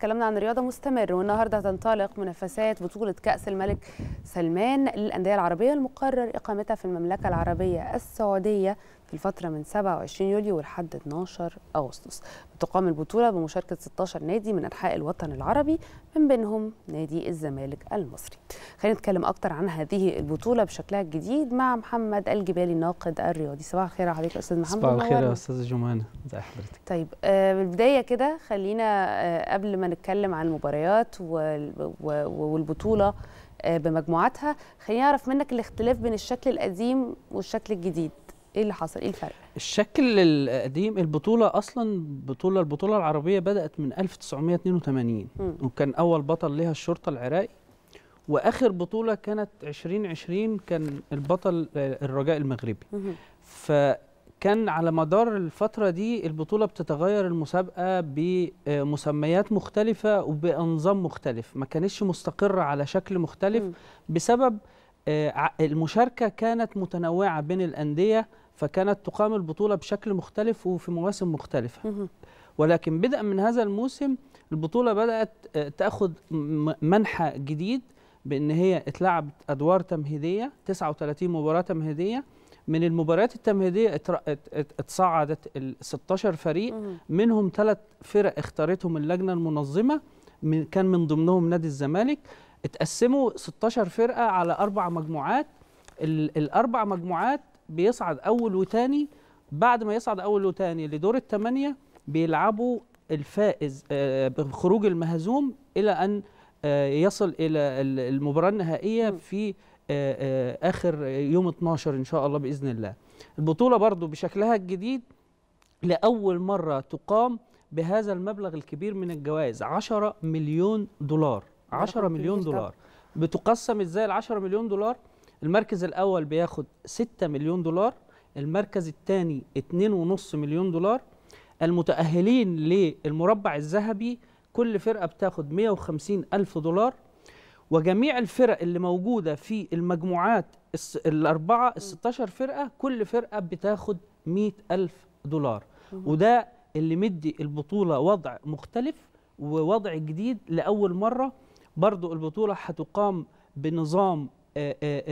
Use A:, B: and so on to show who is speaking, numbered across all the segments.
A: تكلمنا عن الرياضة مستمر والنهاردة تنطلق منافسات بطولة كأس الملك سلمان للأندية العربية المقرر إقامتها في المملكة العربية السعودية في الفترة من 27 يوليو لحد 12 أغسطس بتقام البطولة بمشاركة 16 نادي من أنحاء الوطن العربي من بينهم نادي الزمالك المصري خلينا نتكلم أكتر عن هذه البطولة بشكلها الجديد مع محمد الجبالي الناقد الرياضي صباح الخير عليك أستاذ محمد صباح الخير يا
B: أستاذ جمانة ازي حضرتك
A: طيب آه، بالبداية كده خلينا آه، قبل ما نتكلم عن المباريات والبطولة آه، بمجموعاتها خلينا نعرف منك الاختلاف بين الشكل القديم والشكل الجديد ايه اللي حصل ايه الفرق
B: الشكل القديم البطوله اصلا بطوله البطوله العربيه بدات من 1982 م. وكان اول بطل لها الشرطه العراقي واخر بطوله كانت 2020 كان البطل آه، الرجاء المغربي م. فكان على مدار الفتره دي البطوله بتتغير المسابقه بمسميات مختلفه وبانظام مختلف ما كانتش مستقره على شكل مختلف بسبب آه، المشاركة كانت متنوعة بين الأندية فكانت تقام البطولة بشكل مختلف وفي مواسم مختلفة ولكن بدءا من هذا الموسم البطولة بدأت آه، تأخذ منحى جديد بأن هي اتلعب أدوار تمهيدية 39 مباراة تمهيدية من المباريات التمهيدية اتصعدت ال 16 فريق منهم ثلاث فرق اختارتهم اللجنة المنظمة من كان من ضمنهم نادي الزمالك اتقسموا 16 فرقه على اربع مجموعات الاربع مجموعات بيصعد اول وثاني بعد ما يصعد اول وثاني لدور الثمانيه بيلعبوا الفائز آه، بخروج المهزوم الى ان آه، يصل الى المباراه النهائيه في آه، اخر يوم 12 ان شاء الله باذن الله البطوله برضو بشكلها الجديد لاول مره تقام بهذا المبلغ الكبير من الجوائز 10 مليون دولار 10 مليون دولار بتقسم ازاي ال 10 مليون دولار المركز الاول بياخد 6 مليون دولار المركز الثاني 2.5 مليون دولار المتأهلين للمربع الذهبي كل فرقة بتاخد 150 ألف دولار وجميع الفرق اللي موجودة في المجموعات الأربعة ال 16 فرقة كل فرقة بتاخد 100 ألف دولار وده اللي مدي البطولة وضع مختلف ووضع جديد لأول مرة برضو البطولة هتقام بنظام آه، آه،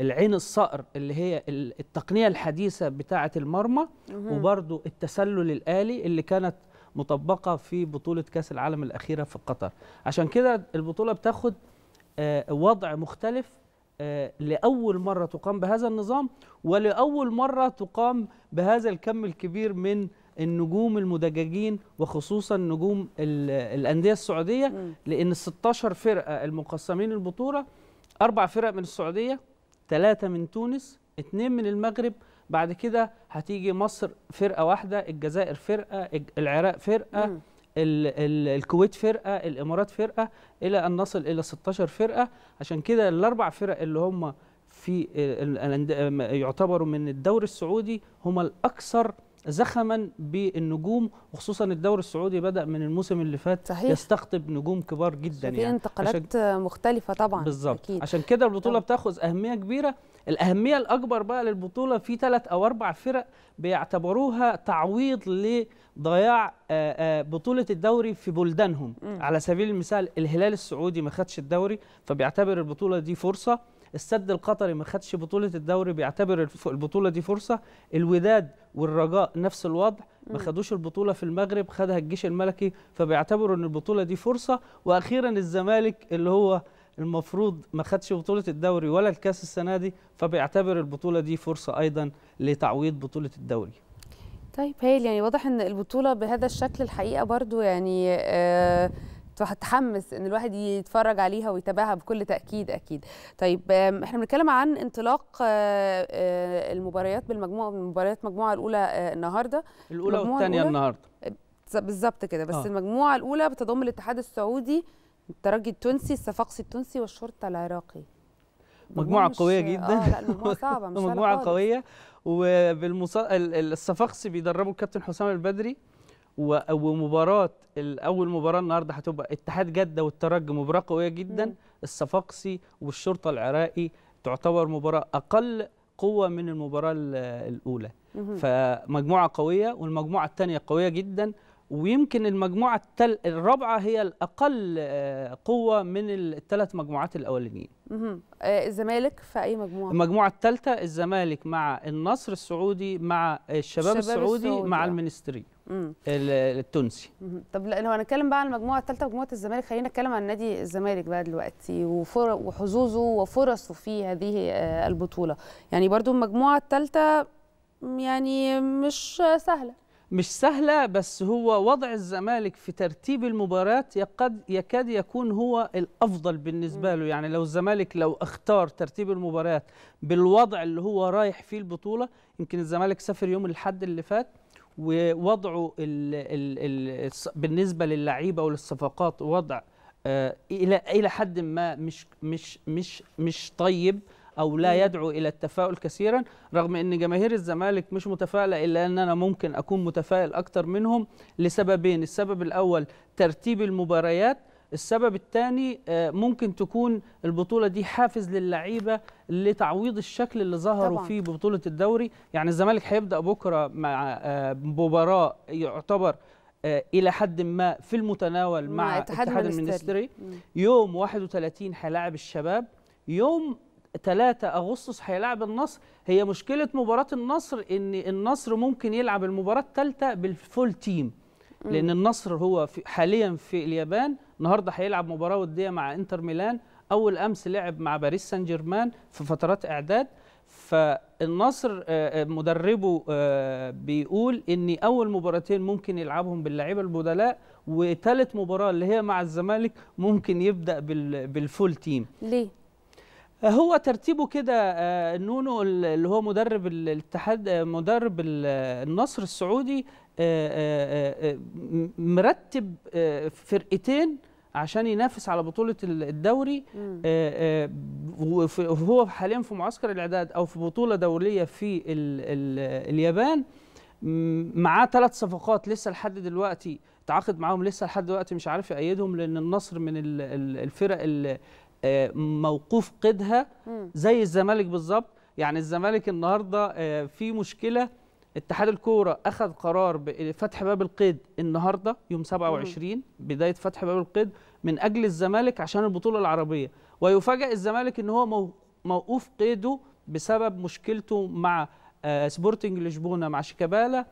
B: العين الصقر اللي هي التقنية الحديثة بتاعة المرمى وبرضو التسلل الآلي اللي كانت مطبقة في بطولة كأس العالم الأخيرة في قطر عشان كده البطولة بتاخد آه، وضع مختلف لأول مرة تقام بهذا النظام ولأول مرة تقام بهذا الكم الكبير من النجوم المدججين وخصوصا نجوم الانديه السعوديه م. لان ال 16 فرقه المقسمين البطوله اربع فرق من السعوديه ثلاثه من تونس اثنين من المغرب بعد كده هتيجي مصر فرقه واحده الجزائر فرقه العراق فرقه م. الكويت فرقه الامارات فرقه الى ان نصل الى 16 فرقه عشان كده الاربع فرق اللي هم في يعتبروا من الدوري السعودي هم الاكثر زخما بالنجوم وخصوصا الدوري السعودي بدا من الموسم اللي فات صحيح. يستقطب نجوم كبار جدا في يعني انتقالات
A: عشان مختلفه طبعا بالظبط
B: عشان كده البطوله بتاخذ اهميه كبيره الاهميه الاكبر بقى للبطوله في ثلاث او اربع فرق بيعتبروها تعويض لضياع آه، آه، بطوله الدوري في بلدانهم م. على سبيل المثال الهلال السعودي ما خدش الدوري فبيعتبر البطوله دي فرصه السد القطري ما خدش بطوله الدوري بيعتبر البطوله دي فرصه الوداد والرجاء نفس الوضع ما خدوش البطوله في المغرب خدها الجيش الملكي فبيعتبروا ان البطوله دي فرصه واخيرا الزمالك اللي هو المفروض ما خدش بطوله الدوري ولا الكاس السنه دي فبيعتبر البطوله دي فرصه ايضا لتعويض بطوله الدوري
A: طيب هيل يعني واضح ان البطوله بهذا الشكل الحقيقه برضو يعني آه تحمس ان الواحد يتفرج عليها ويتابعها بكل تاكيد اكيد طيب احنا بنتكلم عن انطلاق آه، آه، المباريات بالمجموعه مباريات آه، المجموعه الاولى النهارده الاولى والثانيه النهارده بالظبط كده بس آه. المجموعه الاولى بتضم الاتحاد السعودي الترجي التونسي الصفاقسي التونسي والشرطه العراقي
B: مجموعة قوية جدا آه لا صعبة مش مجموعة قوية وبالمصا الصفاقسي بيدربه الكابتن حسام البدري ومباراه اول مباراه النهارده هتبقى اتحاد جده والترجي مباراه قويه جدا الصفاقسي والشرطه العراقي تعتبر مباراه اقل قوه من المباراه الاولى فمجموعه قويه والمجموعه الثانيه قويه جدا ويمكن المجموعه التل... الرابعه هي الاقل آه، قوه من الثلاث مجموعات الاولانيين
A: آه، الزمالك في اي مجموعه
B: المجموعه الثالثه الزمالك مع النصر السعودي مع الشباب, الشباب السعودي, السعودي مع المنستري التونسي
A: طب لو هنتكلم بقى عن المجموعه الثالثه مجموعه الزمالك خلينا نتكلم عن نادي الزمالك بقى دلوقتي وحظوظه وفرصه في هذه آه، البطوله يعني برضو المجموعه الثالثه يعني مش سهله
B: مش سهله بس هو وضع الزمالك في ترتيب المباريات يقد يكاد يكون هو الافضل بالنسبه له يعني لو الزمالك لو اختار ترتيب المباريات بالوضع اللي هو رايح فيه البطوله يمكن الزمالك سافر يوم الاحد اللي فات ووضعه بالنسبه للعيبه وللصفقات وضع آه، الى الى حد ما مش مش مش مش طيب او لا يدعو الى التفاؤل كثيرا رغم ان جماهير الزمالك مش متفائله الا ان انا ممكن اكون متفائل اكثر منهم لسببين السبب الاول ترتيب المباريات السبب الثاني آه، ممكن تكون البطوله دي حافز للعيبه لتعويض الشكل اللي ظهروا فيه ببطوله الدوري يعني الزمالك هيبدا بكره مع آه، مباراه يعتبر آه، الى حد ما في المتناول مع, مع اتحاد, اتحاد المنستري يوم 31 هيلاعب الشباب يوم 3 اغسطس هيلاعب النصر هي مشكله مباراه النصر ان النصر ممكن يلعب المباراه الثالثه بالفول تيم لان النصر هو حاليا في اليابان النهارده هيلعب مباراه وديه مع انتر ميلان اول امس لعب مع باريس سان جيرمان في فترات اعداد فالنصر آه، آه، مدربه آه، بيقول ان اول مباراتين ممكن يلعبهم باللعيبه البدلاء وثالث مباراه اللي هي مع الزمالك ممكن يبدا بالفول تيم ليه هو ترتيبه كده نونو اللي هو مدرب الاتحاد مدرب النصر السعودي مرتب فرقتين عشان ينافس على بطوله الدوري آه، آه، وهو حاليا في معسكر الاعداد او في بطوله دوليه في الـ الـ اليابان معاه ثلاث صفقات لسه لحد دلوقتي تعاقد معاهم لسه لحد دلوقتي مش عارف يأيدهم لأن النصر من الفرق اللي آه، موقوف قيدها زي الزمالك بالظبط يعني الزمالك النهارده في مشكله اتحاد الكوره اخذ قرار بفتح باب القيد النهارده يوم 27 بدايه فتح باب القيد من اجل الزمالك عشان البطوله العربيه ويفاجئ الزمالك ان هو موقوف قيده بسبب مشكلته مع آه، سبورتنج لشبونه مع شيكابالا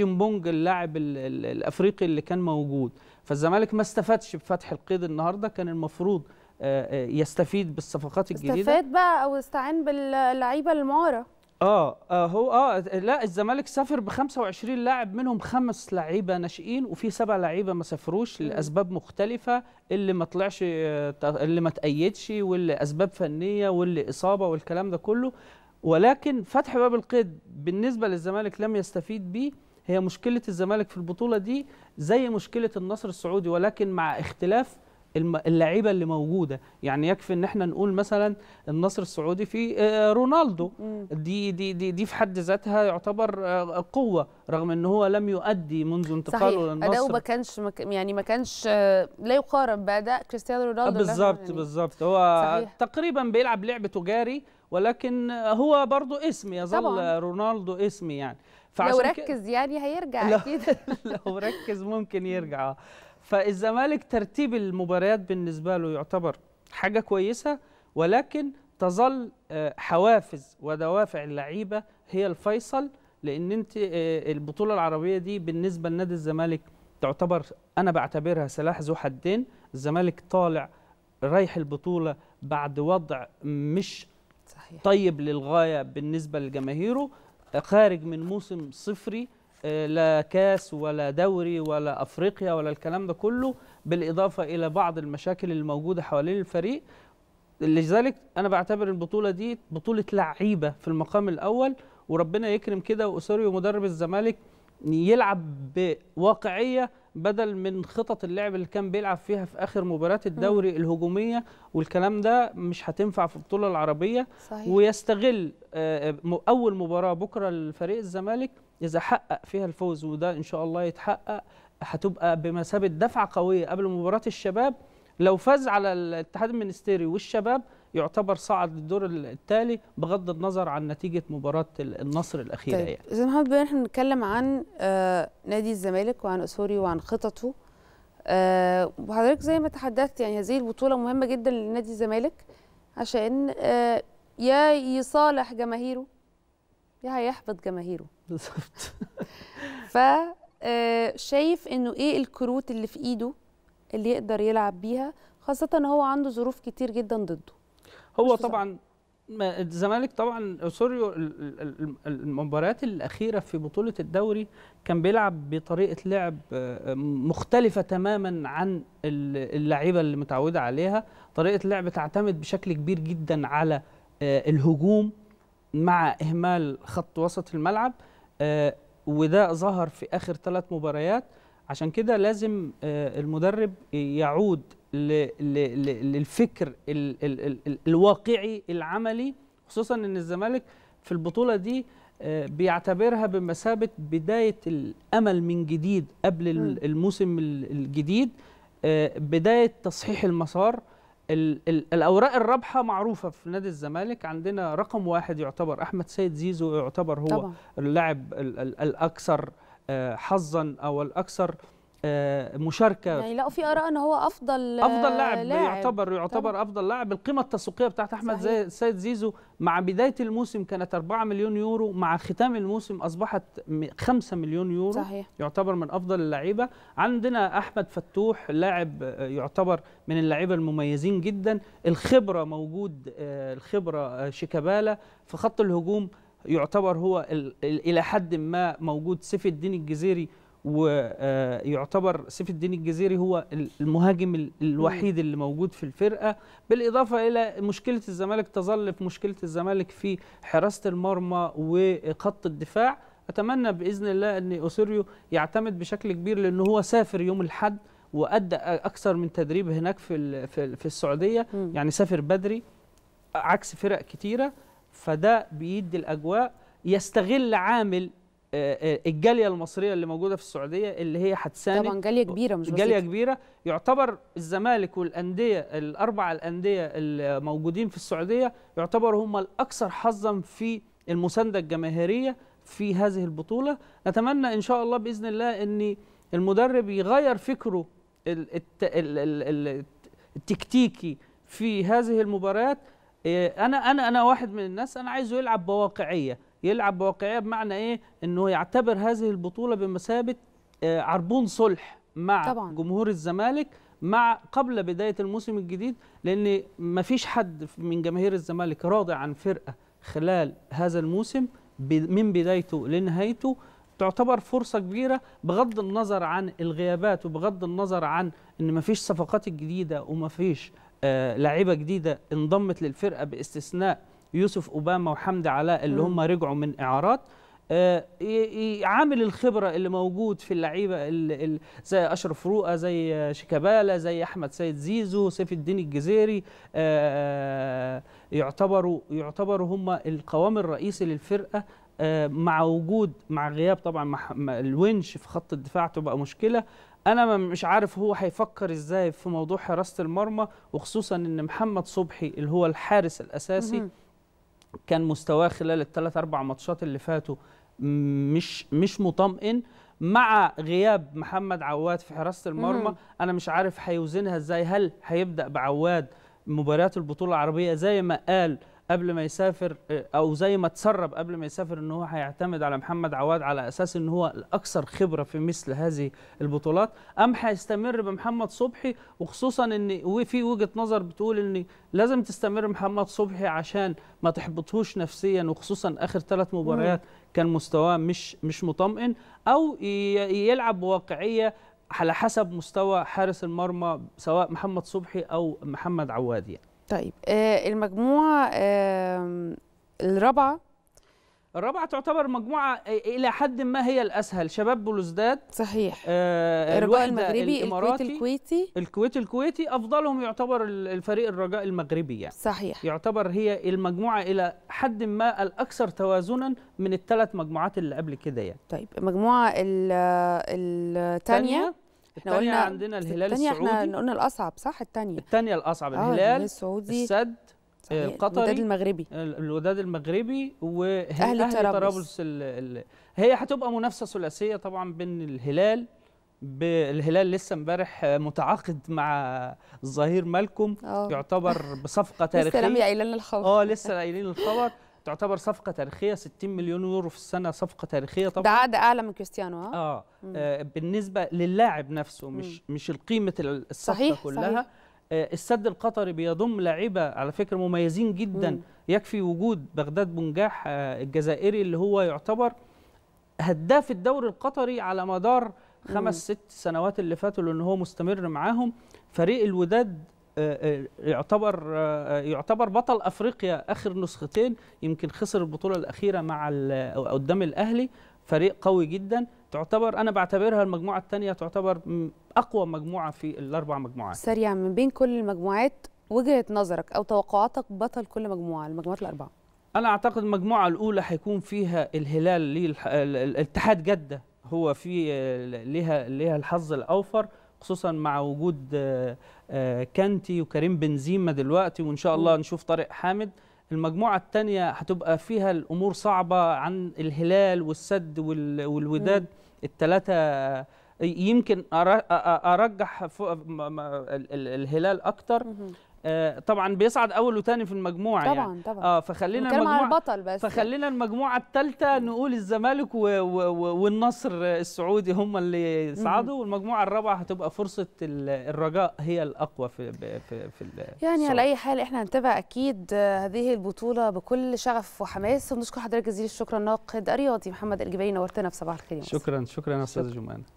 B: بونج اللاعب الافريقي اللي كان موجود فالزمالك ما استفادش بفتح القيد النهارده كان المفروض آه، آه، يستفيد بالصفقات الجديده استفاد
A: بقى او استعان باللعيبه المعاره
B: اه, آه هو اه لا الزمالك سافر ب 25 لاعب منهم خمس لعيبه ناشئين وفي سبع لعيبه ما سافروش لاسباب مختلفه اللي ما طلعش اللي ما تأيدش واللي اسباب فنيه واللي اصابه والكلام ده كله ولكن فتح باب القيد بالنسبه للزمالك لم يستفيد بيه هي مشكله الزمالك في البطوله دي زي مشكله النصر السعودي ولكن مع اختلاف اللعيبه اللي موجوده يعني يكفي ان احنا نقول مثلا النصر السعودي في آه، رونالدو دي دي دي, دي في حد ذاتها يعتبر آه، قوه رغم ان هو لم يؤدي منذ انتقاله للنصر اداؤه ما
A: كانش يعني ما كانش آه، لا يقارن باداء كريستيانو رونالدو بالظبط
B: يعني بالظبط هو صحيح. تقريبا بيلعب لعب تجاري ولكن هو برضو اسم يظل طبعا. رونالدو اسم يعني فعشان لو ركز
A: يعني هيرجع اكيد
B: لو ركز ممكن يرجع فالزمالك ترتيب المباريات بالنسبة له يعتبر حاجة كويسة ولكن تظل آه، حوافز ودوافع اللعيبة هي الفيصل لأن أنت آه، البطولة العربية دي بالنسبة لنادي الزمالك تعتبر أنا بعتبرها سلاح ذو حدين الزمالك طالع رايح البطولة بعد وضع مش صحيح. طيب للغاية بالنسبة لجماهيره خارج من موسم صفري لا كاس ولا دوري ولا افريقيا ولا الكلام ده كله بالاضافه الى بعض المشاكل الموجوده حوالين الفريق لذلك انا بعتبر البطوله دي بطوله لعيبه في المقام الاول وربنا يكرم كده واسوريو مدرب الزمالك يلعب بواقعيه بدل من خطط اللعب اللي كان بيلعب فيها في اخر مباراه الدوري الهجوميه والكلام ده مش هتنفع في البطوله العربيه صحيح. ويستغل آه، آه، اول مباراه بكره لفريق الزمالك اذا حقق فيها الفوز وده ان شاء الله يتحقق هتبقى بمثابه دفعه قويه قبل مباراه الشباب لو فاز على الاتحاد المنستيري والشباب يعتبر صعد للدور التالي بغض النظر عن نتيجه مباراه النصر الاخيره طيب. يعني اذا
A: النهارده احنا بنتكلم عن آه، نادي الزمالك وعن اسوري وعن خططه آه، وحضرتك زي ما تحدثت يعني هذه البطوله مهمه جدا لنادي الزمالك عشان آه، يا يصالح جماهيره يا هيحبط جماهيره بالظبط ف آه، شايف انه ايه الكروت اللي في ايده اللي يقدر يلعب بيها خاصه ان هو عنده ظروف كتير جدا ضده هو طبعا
B: الزمالك طبعا سوريو المباريات الاخيره في بطوله الدوري كان بيلعب بطريقه لعب آه، مختلفه تماما عن اللعيبه اللي متعوده عليها طريقه لعب تعتمد بشكل كبير جدا على آه، الهجوم مع اهمال خط وسط الملعب آه، وده ظهر في اخر ثلاث مباريات عشان كده لازم آه، المدرب يعود للفكر الواقعي العملي خصوصا ان الزمالك في البطوله دي آه، بيعتبرها بمثابه بدايه الامل من جديد قبل الموسم الجديد بدايه تصحيح المسار الاوراق الرابحه معروفه في نادي الزمالك عندنا رقم واحد يعتبر احمد سيد زيزو يعتبر هو اللاعب الاكثر آه، حظا او الاكثر آه، مشاركه يعني
A: لقوا في اراء ان هو افضل آه، افضل لاعب, لاعب. يعتبر
B: يعتبر طبعا. افضل لاعب القيمه التسويقيه بتاعت احمد صحيح. زي سيد زيزو مع بدايه الموسم كانت 4 مليون يورو مع ختام الموسم اصبحت 5 مليون يورو صحيح. يعتبر من افضل اللعيبه عندنا احمد فتوح لاعب آه، يعتبر من اللعيبه المميزين جدا الخبره موجود الخبره شيكابالا في خط الهجوم يعتبر هو الى حد ما موجود سيف الدين الجزيري ويعتبر سيف الدين الجزيري هو المهاجم الوحيد اللي موجود في الفرقه بالاضافه الى مشكله الزمالك تظل في مشكله الزمالك في حراسه المرمى وخط الدفاع اتمنى باذن الله ان اوسيريو يعتمد بشكل كبير لان هو سافر يوم الاحد وادى اكثر من تدريب هناك في في السعوديه م. يعني سافر بدري عكس فرق كتيره فده بيدي الاجواء يستغل عامل آه، آه، الجاليه المصريه اللي موجوده في السعوديه اللي هي هتساند طبعا جاليه آه، كبيره مش جاليه بسيطة. كبيره يعتبر الزمالك والانديه الاربع الانديه الموجودين في السعوديه يعتبروا هم الاكثر حظا في المسانده الجماهيريه في هذه البطوله نتمنى ان شاء الله باذن الله ان المدرب يغير فكره التكتيكي في هذه المباريات انا انا انا واحد من الناس انا عايزه يلعب بواقعيه يلعب بواقعيه بمعنى ايه انه يعتبر هذه البطوله بمثابه آه، عربون صلح مع طبعا. جمهور الزمالك مع قبل بدايه الموسم الجديد لان ما فيش حد من جماهير الزمالك راضي عن فرقه خلال هذا الموسم من بدايته لنهايته تعتبر فرصه كبيره بغض النظر عن الغيابات وبغض النظر عن ان ما فيش صفقات جديده وما فيش آه لعيبه جديده انضمت للفرقه باستثناء يوسف اوباما وحمدي علاء اللي هم رجعوا من اعارات آه، عامل الخبره اللي موجود في اللعيبه زي اشرف رؤى زي شيكابالا زي احمد سيد زيزو سيف الدين الجزيري آه، آه، يعتبروا يعتبروا هم القوام الرئيسي للفرقه مع وجود مع غياب طبعا الونش في خط الدفاع تبقى مشكله انا مش عارف هو هيفكر ازاي في موضوع حراسه المرمى وخصوصا ان محمد صبحي اللي هو الحارس الاساسي كان مستواه خلال الثلاث اربع ماتشات اللي فاتوا مش مش مطمئن مع غياب محمد عواد في حراسه المرمى انا مش عارف هيوزنها ازاي هل هيبدا بعواد مباريات البطوله العربيه زي ما قال قبل ما يسافر آه، او زي ما تسرب قبل ما يسافر ان هو هيعتمد على محمد عواد على اساس ان هو الاكثر خبره في مثل هذه البطولات ام هيستمر بمحمد صبحي وخصوصا ان في وجهه نظر بتقول ان لازم تستمر محمد صبحي عشان ما تحبطهوش نفسيا وخصوصا اخر ثلاث مباريات كان مستواه مش مش مطمئن او يلعب بواقعيه على حسب مستوى حارس المرمى سواء محمد صبحي او محمد عواد يعني.
A: طيب آه، المجموعه الرابعه
B: الرابعة تعتبر مجموعة آه، إلى حد ما هي الأسهل شباب بلوزداد صحيح آه الرجاء المغربي الكويت
A: الكويتي
B: الكويت الكويتي أفضلهم يعتبر الفريق الرجاء المغربي يعني صحيح يعتبر هي المجموعة إلى حد ما الأكثر توازنا من الثلاث مجموعات اللي قبل كده
A: يعني طيب المجموعة آه، الثانية احنا قلنا عندنا الهلال السعودي احنا قلنا الاصعب صح الثانيه الثانيه الاصعب آه الهلال السعودي السد القطري آه، الوداد
B: المغربي الوداد المغربي واهلي طرابلس هي هتبقى منافسه ثلاثيه طبعا بين الهلال الهلال لسه امبارح متعاقد مع الظهير مالكم أوه. يعتبر بصفقه تاريخيه لسه لم
A: يعلن الخبر
B: اه لسه قايلين الخبر تعتبر صفقه تاريخيه 60 مليون يورو في السنه صفقه تاريخيه طبعا ده عقد
A: اعلى من كريستيانو
B: آه. آه بالنسبه للاعب نفسه مش مم. مش القيمه الصفقه صحيح كلها صحيح. آه السد القطري بيضم لاعيبه على فكره مميزين جدا مم. يكفي وجود بغداد بنجاح آه الجزائري اللي هو يعتبر هداف الدوري القطري على مدار خمس ست سنوات اللي فاتوا لان هو مستمر معاهم فريق الوداد آه، آه، يعتبر آه، يعتبر بطل افريقيا اخر نسختين يمكن خسر البطوله الاخيره مع قدام الاهلي فريق قوي جدا تعتبر انا بعتبرها المجموعه الثانيه تعتبر اقوى مجموعه في الاربع مجموعات سريعا
A: من بين كل المجموعات وجهه نظرك او توقعاتك بطل كل مجموعه المجموعات الاربعه
B: انا اعتقد المجموعه الاولى هيكون فيها الهلال الاتحاد جده هو في ليها ليها الحظ الاوفر خصوصا مع وجود آه، كانتي وكريم بنزيما دلوقتي وان شاء الله نشوف طارق حامد المجموعه الثانيه هتبقى فيها الامور صعبه عن الهلال والسد والوداد الثلاثه يمكن ارجح الهلال اكتر آه طبعا بيصعد اول وثاني في المجموعه يعني. طبعا يعني. طبعا اه فخلينا المجموعه البطل بس فخلينا المجموعه الثالثه نقول الزمالك و... و... والنصر السعودي هم اللي صعدوا والمجموعه الرابعه هتبقى فرصه الرجاء هي الاقوى في في, في يعني على
A: اي حال احنا هنتابع اكيد آه، هذه البطوله بكل شغف وحماس وبنشكر حضرتك جزيل الشكر الناقد الرياضي محمد الجبيني نورتنا في صباح الخير
B: شكرا شكرا يا استاذ جمان